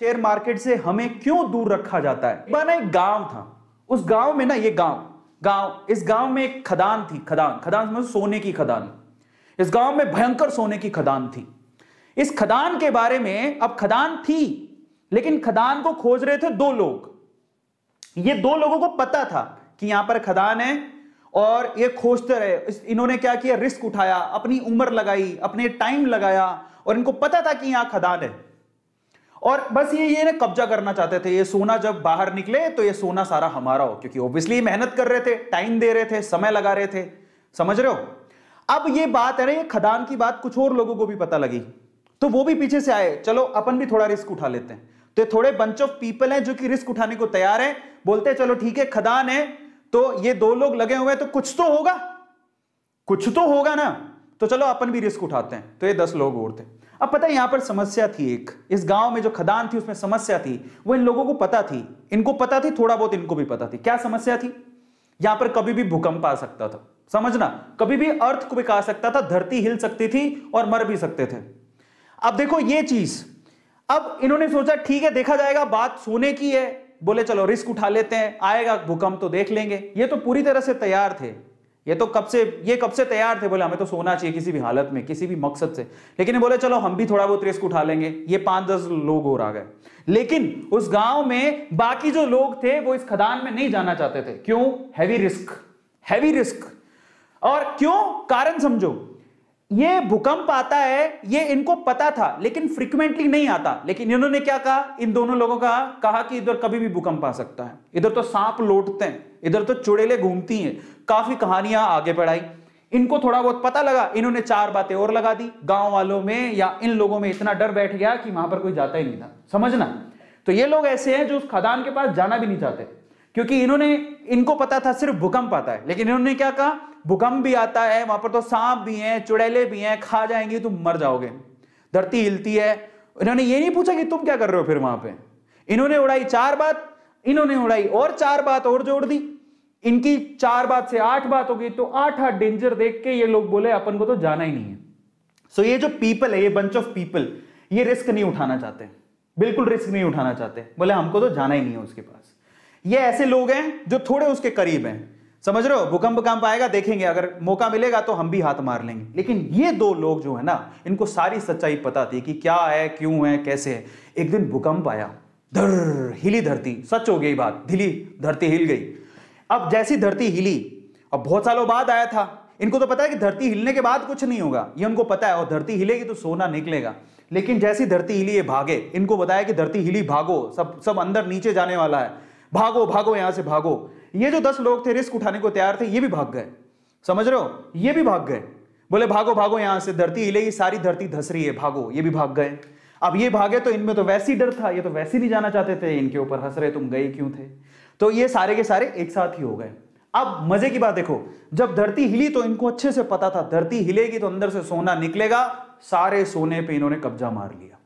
share market से हमें क्यों दूर रखा जाता है एक ना एक गांव था उस गांव में ना ये गांव गांव इस गांव में एक खदान थी खदान खदान समझ मतलब सोने की खदान इस गांव में भयंकर सोने की खदान थी इस खदान के बारे में अब खदान थी लेकिन खदान को खोज रहे थे दो लोग ये दो लोगों को पता था कि यहां पर खदान है और ये खोजते रहे इन्होंने क्या किया रिस्क उठाया अपनी उम्र लगाई अपने टाइम लगाया और इनको पता था कि यहां खदान है और बस ये ये ना कब्जा करना चाहते थे ये सोना जब बाहर निकले तो ये सोना सारा हमारा हो क्योंकि ऑब्वियसली मेहनत कर रहे थे टाइम दे रहे थे समय लगा रहे थे समझ रहे हो अब ये बात है ना ये खदान की बात कुछ और लोगों को भी पता लगी तो वो भी पीछे से आए चलो अपन भी थोड़ा रिस्क उठा लेते हैं तो ये थोड़े बंच ऑफ पीपल हैं जो कि रिस्क उठाने को तैयार हैं बोलते हैं चलो ठीक है खदान है तो ये दो लोग लगे हुए हैं तो कुछ तो होगा कुछ तो होगा ना तो चलो अपन भी रिस्क उठाते हैं तो ये दस लोग और थे अब पता है यहां पर समस्या थी एक इस गांव में जो खदान थी उसमें समस्या थी वो इन लोगों को पता थी इनको पता थी थोड़ा बहुत इनको भी पता थी क्या समस्या थी यहां पर कभी भी भूकंप आ सकता था समझना कभी भी अर्थ को आ सकता था धरती हिल सकती थी और मर भी सकते थे अब देखो ये चीज अब इन्होंने सोचा ठीक है देखा जाएगा बात सोने की है बोले चलो रिस्क उठा लेते हैं आएगा भूकंप तो देख लेंगे ये तो पूरी तरह से तैयार थे ये तो कब से ये कब से तैयार थे बोले हमें तो सोना चाहिए किसी भी हालत में किसी भी मकसद से लेकिन बोले चलो हम भी थोड़ा बहुत रिस्क उठा लेंगे ये पांच दस लोग और आ गए लेकिन उस गांव में बाकी जो लोग थे वो इस खदान में नहीं जाना चाहते थे क्यों हैवी रिस्क हैवी रिस्क और क्यों कारण समझो ये भूकंप आता है ये इनको पता था लेकिन फ्रीक्वेंटली नहीं आता लेकिन इन्होंने क्या कहा इन दोनों लोगों का कहा कि इधर कभी भी भूकंप आ सकता है इधर तो सांप लौटते हैं इधर तो चुड़ेले घूमती हैं काफी कहानियां आगे बढ़ाई इनको थोड़ा बहुत पता लगा इन्होंने चार बातें और लगा दी गांव वालों में या इन लोगों में इतना डर बैठ गया कि वहां पर कोई जाता ही नहीं था समझना तो ये लोग ऐसे हैं जो उस खदान के पास जाना भी नहीं चाहते क्योंकि इन्होंने इनको पता था सिर्फ भूकंप आता है लेकिन इन्होंने क्या कहा भूकंप भी आता है वहां पर तो सांप भी हैं चुड़ैले भी हैं खा जाएंगे तुम तो मर जाओगे धरती हिलती है इन्होंने ये नहीं पूछा कि तुम क्या कर रहे हो फिर वहां पे इन्होंने उड़ाई चार बात इन्होंने उड़ाई और चार बात और जोड़ दी इनकी चार बात से आठ बात हो गई तो आठ आठ डेंजर देख के ये लोग बोले अपन को तो जाना ही नहीं है सो so, ये जो पीपल है ये बंच ऑफ पीपल ये रिस्क नहीं उठाना चाहते बिल्कुल रिस्क नहीं उठाना चाहते बोले हमको तो जाना ही नहीं है उसके पास ये ऐसे लोग हैं जो थोड़े उसके करीब हैं समझ रहे हो भूकंप कंप आएगा देखेंगे अगर मौका मिलेगा तो हम भी हाथ मार लेंगे लेकिन ये दो लोग जो है ना इनको सारी सच्चाई पता थी कि क्या है क्यों है कैसे है एक दिन भूकंप आया धर हिली धरती सच हो गई बात ढिली धरती हिल गई अब जैसी धरती हिली अब बहुत सालों बाद आया था इनको तो पता है कि धरती हिलने के बाद कुछ नहीं होगा ये उनको पता है और धरती हिलेगी तो सोना निकलेगा लेकिन जैसी धरती हिली ये भागे इनको बताया कि धरती हिली भागो सब सब अंदर नीचे जाने वाला है भागो भागो यहां से भागो ये जो दस लोग थे रिस्क उठाने को तैयार थे ये भी भाग गए समझ रहे हो ये भी भाग गए बोले भागो भागो यहां से धरती हिलेगी सारी धरती धस रही है भागो ये भी भाग गए अब ये भागे तो इनमें तो वैसे ही डर था ये तो वैसे नहीं जाना चाहते थे इनके ऊपर हंस रहे तुम गए क्यों थे तो ये सारे के सारे एक साथ ही हो गए अब मजे की बात देखो जब धरती हिली तो इनको अच्छे से पता था धरती हिलेगी तो अंदर से सोना निकलेगा सारे सोने पे इन्होंने कब्जा मार लिया